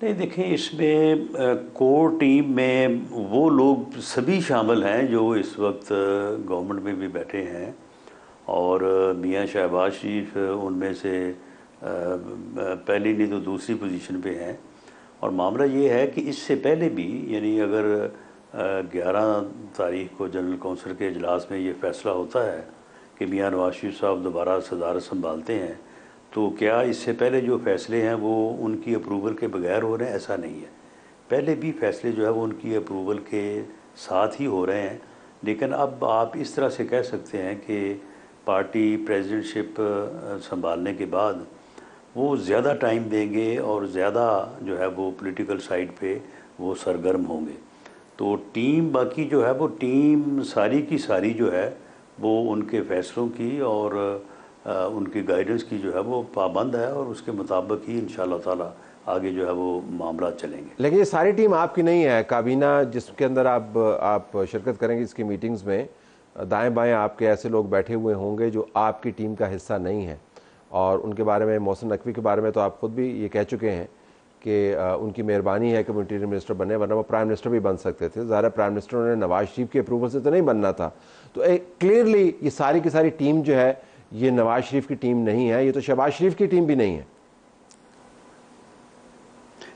नहीं देखिए इसमें कोर टीम में वो लोग सभी शामिल हैं जो इस वक्त गवर्नमेंट में भी बैठे हैं और मियाँ शहबाज शरीफ उनमें से पहली नहीं तो दूसरी पोजीशन पे हैं और मामला ये है कि इससे पहले भी यानी अगर 11 तारीख को जनरल काउंसिल के अजलास में ये फैसला होता है कि मियाँ नवाज शरीफ साहब दोबारा सदारत संभालते हैं तो क्या इससे पहले जो फैसले हैं वो उनकी अप्रूवल के बगैर हो रहे हैं ऐसा नहीं है पहले भी फैसले जो है वो उनकी अप्रूवल के साथ ही हो रहे हैं लेकिन अब आप इस तरह से कह सकते हैं कि पार्टी प्रेसिडेंटशिप संभालने के बाद वो ज़्यादा टाइम देंगे और ज़्यादा जो है वो पॉलिटिकल साइड पे वो सरगर्म होंगे तो टीम बाकी जो है वो टीम सारी की सारी जो है वो उनके फैसलों की और उनकी गाइडेंस की जो है वो पाबंद है और उसके मुताबिक ही इन ताला आगे जो है वो मामला चलेंगे लेकिन ये सारी टीम आपकी नहीं है काबीना जिसके अंदर आप आप शिरकत करेंगे इसकी मीटिंग्स में दाएं बाएं आपके ऐसे लोग बैठे हुए होंगे जो आपकी टीम का हिस्सा नहीं है और उनके बारे में मोहसिन नकवी के बारे में तो आप खुद भी ये कह चुके हैं कि उनकी मेहरबानी है कि वो इंटीरियर मिनिस्टर बने वरना वो प्राइम मिनिस्टर भी बन सकते थे ज़्यादा प्राइम मिनिस्टर ने नवाज शरीफ के अप्रूवल से तो नहीं बनना था तो एक क्लियरली ये सारी की सारी टीम जो है ये नवाज शरीफ की टीम नहीं है ये तो शहबाज शरीफ की टीम भी नहीं है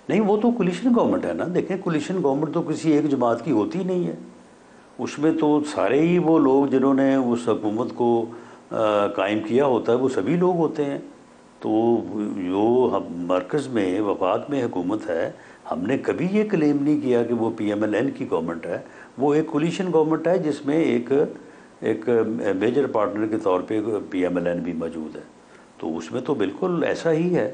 नहीं वो तो कोलिशन गवर्नमेंट है ना देखें कोलिशन गवर्नमेंट तो किसी एक जमात की होती नहीं है उसमें तो सारे ही वो लोग जिन्होंने उस हकूमत को कायम किया होता है वो सभी लोग होते हैं तो जो हम मरकज़ में वफाक में हुकूमत है हमने कभी ये क्लेम नहीं किया कि वो पी एम एल एन की गवर्नमेंट है वो एक कोलिशन गवर्नमेंट है जिसमें एक एक मेजर पार्टनर के तौर पे पीएमएलएन भी मौजूद है तो उसमें तो बिल्कुल ऐसा ही है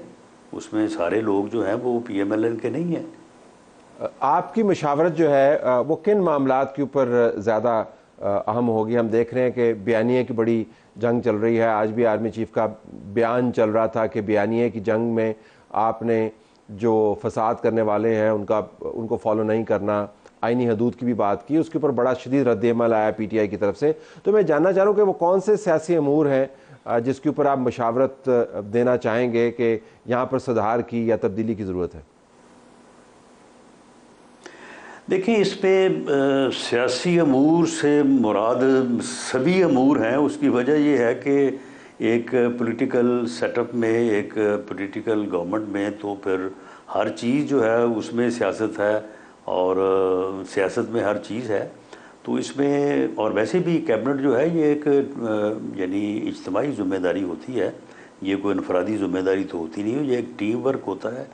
उसमें सारे लोग जो हैं वो पीएमएलएन के नहीं हैं आपकी मशावरत जो है वो किन मामला के ऊपर ज़्यादा अहम होगी हम देख रहे हैं कि बयानिए की बड़ी जंग चल रही है आज भी आर्मी चीफ का बयान चल रहा था कि बयानिए की जंग में आपने जो फसाद करने वाले हैं उनका उनको फॉलो नहीं करना आइनी हदूद की भी बात की उसके ऊपर बड़ा शदीद रद्दमल आया पी टी आई की तरफ से तो मैं जानना चाह रहा हूँ कि वो कौन से सियासी अमूर हैं जिसके ऊपर आप मशावरत देना चाहेंगे कि यहाँ पर सुधार की या तब्दीली की ज़रूरत है देखिए इस पर सियासी अमूर से मुराद सभी अमूर हैं उसकी वजह यह है कि एक पॉलिटिकल सेटअप में एक पॉलिटिकल गवर्नमेंट में तो फिर हर चीज़ जो है उसमें सियासत है और सियासत में हर चीज़ है तो इसमें और वैसे भी कैबिनेट जो है ये एक यानी इज्तमाही जिम्मेदारी होती है ये कोई इनफरादी जिम्मेदारी तो होती नहीं है ये एक टीम वर्क होता है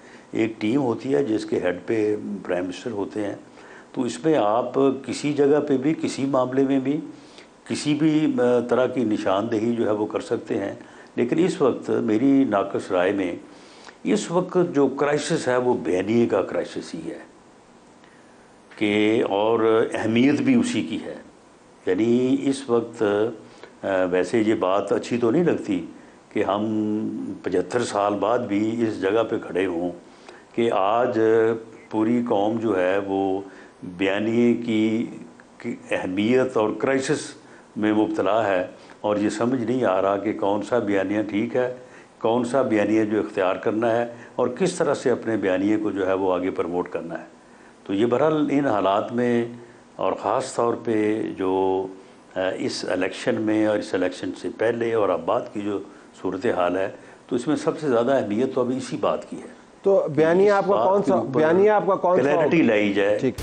एक टीम होती है जिसके हेड पे प्राइम मिनिस्टर होते हैं तो इसमें आप किसी जगह पे भी किसी मामले में भी किसी भी तरह की निशानदेही जो है वो कर सकते हैं लेकिन इस वक्त मेरी नाकस राय में इस वक्त जो क्राइसिस है वो बैनिए का क्राइसिस ही है के और अहमियत भी उसी की है यानी इस वक्त वैसे ये बात अच्छी तो नहीं लगती कि हम पचहत्तर साल बाद भी इस जगह पे खड़े हों कि आज पूरी कौम जो है वो बयानी की, की अहमियत और क्राइसिस में मुबतला है और ये समझ नहीं आ रहा कि कौन सा बयानिया ठीक है कौन सा बयानिया जो इख्तियार करना है और किस तरह से अपने बयानिए को जो है वो आगे प्रमोट करना है तो ये बहरहाल इन हालात में और ख़ास तौर पे जो इस इलेक्शन में और इस इलेक्शन से पहले और अब बात की जो सूरत हाल है तो इसमें सबसे ज़्यादा अहमियत तो अभी इसी बात की है तो बयानिया आपका कौन सा बयानिया आपका कौन सा क्लैरिटी लाई जाए ठीक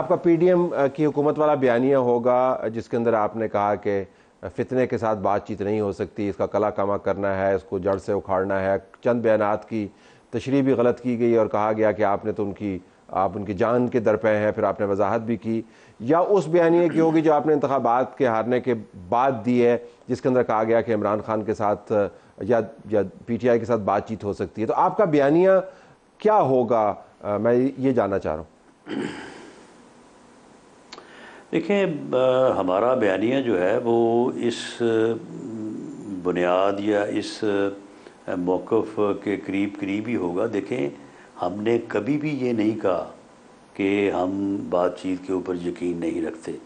आपका पीडीएम की हुकूमत वाला बयानिया होगा जिसके अंदर आपने कहा कि फितने के साथ बातचीत नहीं हो सकती इसका कला कमा करना है इसको जड़ से उखाड़ना है चंद बयानात की तशरी भी गलत की गई और कहा गया कि आपने तो उनकी आप उनकी जान के दर पे हैं फिर आपने वजाहत भी की या उस बयानी की होगी जो आपने इंतबात के हारने के बाद दी है जिसके अंदर कहा गया कि इमरान खान के साथ या या पीटीआई के साथ बातचीत हो सकती है तो आपका बयानिया क्या होगा आ, मैं ये जानना चाह रहा हूँ देखिए हमारा बयानिया जो है वो इस बुनियाद या इस मौक़ के करीब करीब ही होगा देखें हमने कभी भी ये नहीं कहा कि हम बातचीत के ऊपर यकीन नहीं रखते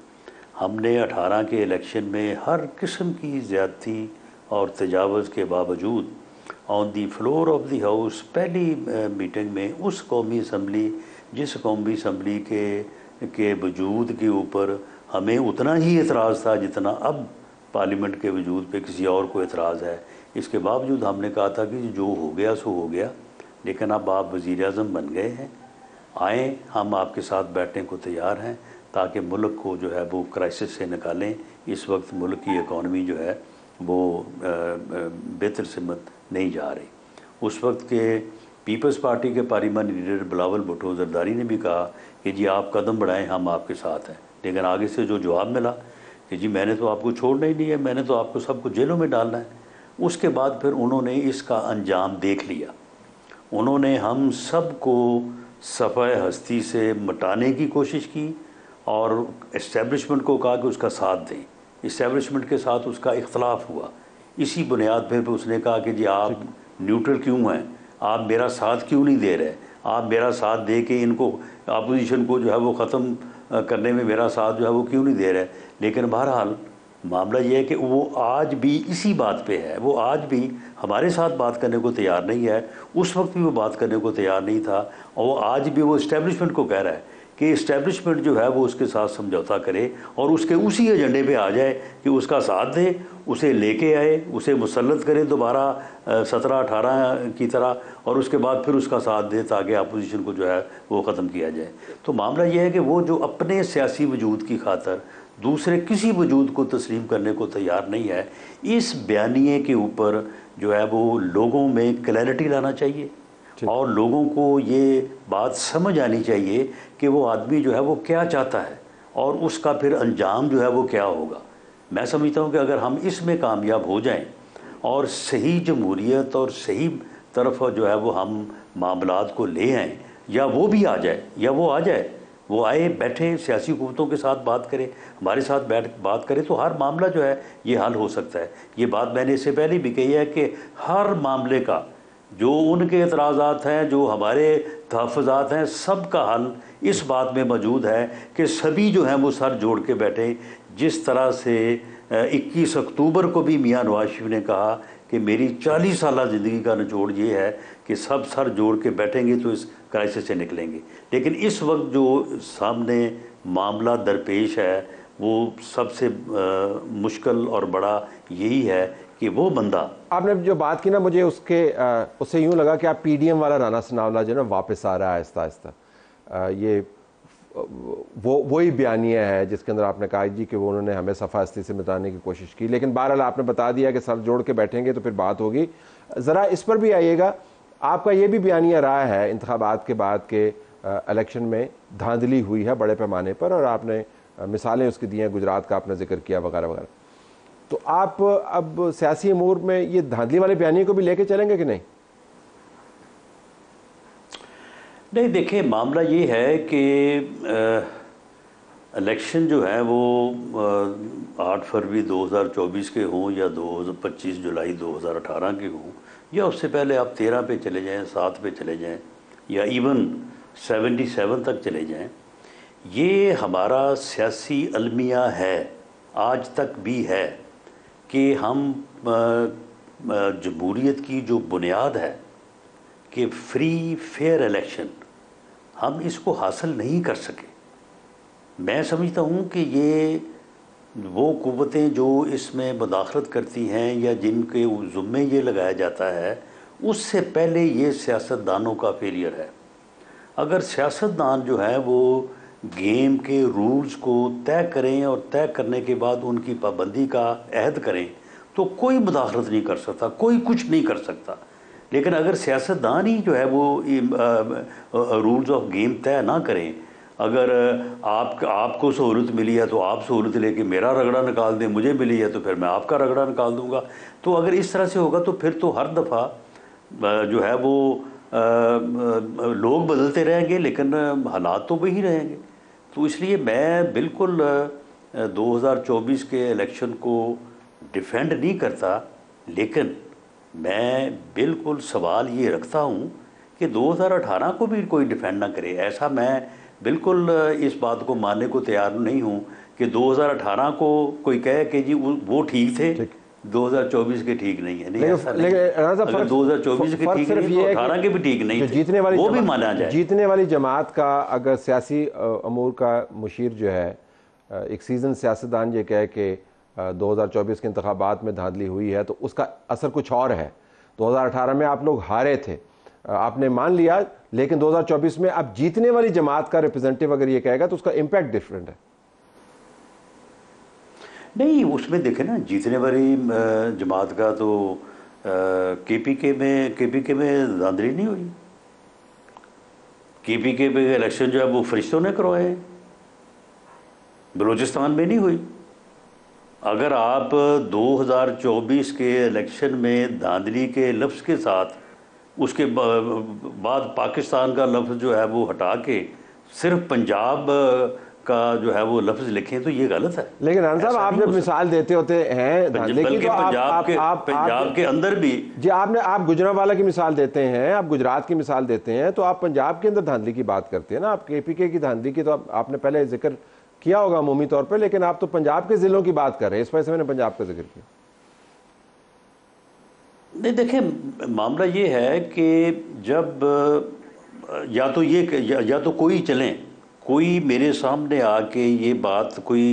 हमने 18 के इलेक्शन में हर किस्म की ज़्यादती और तजावज़ के बावजूद on the floor of the house पहली मीटिंग में उस कौमी असम्बली जिस कौमी असम्बली के के वजूद के ऊपर हमें उतना ही एतराज़ था जितना अब पार्लियामेंट के वजूद पे किसी और को एतराज़ है इसके बावजूद हमने कहा था कि जो हो गया सो हो गया लेकिन अब आप वज़ी अजम बन गए हैं आएँ हम आपके साथ बैठने को तैयार हैं ताकि मुल्क को जो है वो क्राइसिस से निकालें इस वक्त मुल्क की इकानमी जो है वो बेहतर सिमत नहीं जा रही उस वक्त के पीपल्स पार्टी के पार्लियामानी लीडर बिलावल भुटो जरदारी ने भी कहा कि जी आप कदम बढ़ाएं हम आपके साथ हैं लेकिन आगे से जो जवाब मिला कि जी मैंने तो आपको छोड़ना ही नहीं है मैंने तो आपको सबको जेलों में डालना है उसके बाद फिर उन्होंने इसका अंजाम देख लिया उन्होंने हम सबको सफ़े हस्ती से मटाने की कोशिश की और इस्टेब्लिशमेंट को कहा कि उसका साथ दें इस्टेब्लिशमेंट के साथ उसका इख्तलाफ हुआ इसी बुनियाद पर उसने कहा कि जी आप न्यूट्रल क्यों हैं आप मेरा साथ क्यों नहीं दे रहे आप मेरा साथ दे के इनको अपोजिशन को जो है वो ख़त्म करने में मेरा साथ जो है वो क्यों नहीं दे रहे लेकिन बहरहाल मामला यह है कि वो आज भी इसी बात पे है वो आज भी हमारे साथ बात करने को तैयार नहीं है उस वक्त भी वो बात करने को तैयार नहीं था और वो आज भी वो इस्टेब्लिशमेंट को कह रहा है कि इस्टेब्लिशमेंट जो है वो उसके साथ समझौता करे और उसके उसी एजेंडे पे आ जाए कि उसका साथ दे उसे लेके आए उसे मुसलत करे दोबारा सत्रह अठारह की तरह और उसके बाद फिर उसका साथ दे ताकि अपोजिशन को जो है वो ख़त्म किया जाए तो मामला ये है कि वो जो अपने सियासी वजूद की खातर दूसरे किसी वजूद को तस्लीम करने को तैयार नहीं है इस बयानी के ऊपर जो है वो लोगों में क्लैरिटी लाना चाहिए और लोगों को ये बात समझ आनी चाहिए कि वो आदमी जो है वो क्या चाहता है और उसका फिर अंजाम जो है वो क्या होगा मैं समझता हूँ कि अगर हम इसमें कामयाब हो जाएं और सही जमहूरीत और सही तरफ जो है वो हम मामला को ले आएँ या वो भी आ जाए या वो आ जाए वो आए बैठे सियासी हुकूमतों के साथ बात करें हमारे साथ बैठ बात करें तो हर मामला जो है ये हल हो सकता है ये बात मैंने इससे पहले भी कही है कि हर मामले का जो उनके एतराज़ात हैं जो हमारे तहफ़ात हैं सब का हल इस बात में मौजूद है कि सभी जो हैं वो सर जोड़ के बैठे जिस तरह से 21 अक्टूबर को भी मियाँ नवाज शरीफ ने कहा कि मेरी 40 साल ज़िंदगी का निचोड़ ये है कि सब सर जोड़ के बैठेंगे तो इस क्राइसिस से निकलेंगे लेकिन इस वक्त जो सामने मामला दरपेश है वो सबसे मुश्किल और बड़ा यही है कि वो बंदा आपने जो बात की ना मुझे उसके उससे उसे यूँ लगा कि आप पी वाला राना सनावला जो है ना वापस आ रहा है आहिस्ता आहिस्ता ये वो वही बयानिया है जिसके अंदर आपने कहा जी कि वो उन्होंने हमें सफ़ा से मिटाने की कोशिश की लेकिन बहरहाल आपने बता दिया कि सर जोड़ के बैठेंगे तो फिर बात होगी ज़रा इस पर भी आइएगा आपका ये भी बयानिया रहा है इंतबात के बाद के इलेक्शन में धांधली हुई है बड़े पैमाने पर और आपने मिसालें उसकी दी हैं गुजरात का आपने जिक्र किया वगैरह वगैरह तो आप अब सियासी अमूर में ये धांधली वाले बयानी को भी लेके चलेंगे कि नहीं नहीं देखिए मामला ये है कि इलेक्शन जो है वो आठ फरवरी 2024 के हों या दो 25 जुलाई 2018 के हों या उससे पहले आप तेरह पे चले जाएं सात पे चले जाएं या इवन सेवेंटी सेवन तक चले जाएं ये हमारा सियासी अलमिया है आज तक भी है कि हम जमहूरीत की जो बुनियाद है कि फ्री फेयर इलेक्शन हम इसको हासिल नहीं कर सके मैं समझता हूँ कि ये वो कुतें जो इसमें मुदाखलत करती हैं या जिनके ज़ुम्मे ये लगाया जाता है उससे पहले ये सियासतदानों का फेलियर है अगर सियासतदान जो है वो गेम के रूल्स को तय करें और तय करने के बाद उनकी पाबंदी का अहद करें तो कोई मुदाखलत नहीं कर सकता कोई कुछ नहीं कर सकता लेकिन अगर सियासतदान ही जो है वो रूल्स ऑफ गेम तय ना करें अगर आप आपको सहूलत मिली है तो आप सहूलत लेके मेरा रगड़ा निकाल दें मुझे मिली है तो फिर मैं आपका रगड़ा निकाल दूंगा तो अगर इस तरह से होगा तो फिर तो हर दफ़ा जो है वो लोग बदलते रहेंगे लेकिन हालात तो वही रहेंगे तो इसलिए मैं बिल्कुल 2024 के इलेक्शन को डिफेंड नहीं करता लेकिन मैं बिल्कुल सवाल ये रखता हूँ कि 2018 को भी कोई डिफेंड ना करे ऐसा मैं बिल्कुल इस बात को मानने को तैयार नहीं हूँ कि 2018 को कोई कहे कि जी वो ठीक थे ठीक। 2024 के ठीक नहीं है नहीं लेकिन दो हजार चौबीस के ठीक नहीं है अठारह तो के भी ठीक नहीं जो जीतने वाली वो भी माना जाए जीतने वाली जमात का अगर सियासी अमूर का मुशीर जो है एक सीज़न सियासतदान ये कहे कि 2024 के इंतबात में धांधली हुई है तो उसका असर कुछ और है 2018 में आप लोग हारे थे आपने मान लिया लेकिन 2024 में अब जीतने वाली जमात का रिप्रेजेंटेटिव अगर ये कहेगा तो उसका इम्पैक्ट डिफरेंट है नहीं उसमें देखे ना जीतने वाली जमात का तो के पी के में के पी के में धांधली नहीं हुई के पी के में इलेक्शन जो है वो फरिश्तों ने करवाए बलूचिस्तान में नहीं हुई अगर आप 2024 के इलेक्शन में धांधली के लफ्ज़ के साथ उसके बाद पाकिस्तान का लफ्ज़ जो है वो हटा के सिर्फ पंजाब का जो है वो लफ्ज लिखे तो ये गलत है लेकिन साहब आप जब मिसाल देते होते हैं लेकिन तो आप, आप, के, आप, पंजाब के अंदर भी जी आपने आप वाला की मिसाल देते हैं आप गुजरात की मिसाल देते हैं तो आप पंजाब के अंदर धांधली की बात करते हैं ना आप के पी के की धांधली की तो आपने पहले जिक्र किया होगा अमूमी तौर पर लेकिन आप तो पंजाब के ज़िलों की बात कर रहे हैं इस वजह से मैंने पंजाब का जिक्र किया नहीं देखिए मामला ये है कि जब या तो ये या तो कोई चलें कोई मेरे सामने आके ये बात कोई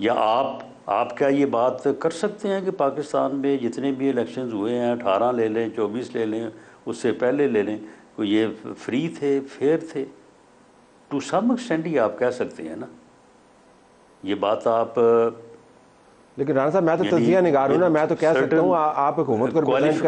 या आप आप क्या ये बात कर सकते हैं कि पाकिस्तान में जितने भी इलेक्शन हुए हैं अठारह ले लें चौबीस ले लें उससे पहले ले लें तो ये फ्री थे फेयर थे टू सम एक्सटेंड ही आप कह सकते हैं ना ये बात आप लेकिन राणा साहब मैं तो तजिया निगार हूँ ना मैं तो कह सकता हूँ आप हुकूमत को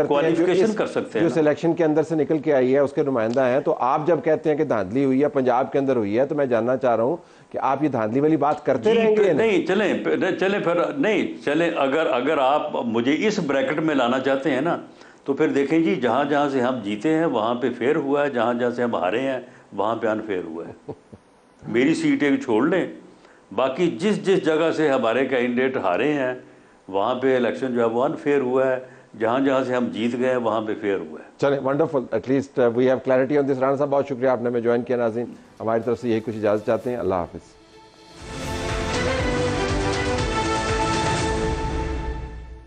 क्वालिफिकेशन कर सकते हैं जो सिलेक्शन के अंदर से निकल के आई है उसके नुमाइंदा हैं तो आप जब कहते हैं कि धांधली हुई है पंजाब के अंदर हुई है तो मैं जानना चाह रहा हूँ कि आप ये धांधली वाली बात करते रहेंगे तो नहीं चले चले फिर नहीं चले अगर अगर आप मुझे इस ब्रैकेट में लाना चाहते हैं ना तो फिर देखें जी जहाँ जहाँ से हम जीते हैं वहाँ पे फेर हुआ है जहाँ जहाँ से हम हारे हैं वहाँ पे अनफेयर हुआ है मेरी सीट एक छोड़ लें बाकी जिस जिस जगह से हमारे कैंडिडेट हारे हैं वहाँ पे इलेक्शन जो है वो अनफेयर हुआ है जहाँ जहाँ से हम जीत गए हैं वहाँ पे फेयर हुआ है चले wonderful at least we have clarity on this Rana साहब बहुत शुक्रिया आपने हमें ज्वाइन किया नाजीन हमारी तरफ से यही कुछ इजाज़त चाहते हैं अल्लाह हाफिज़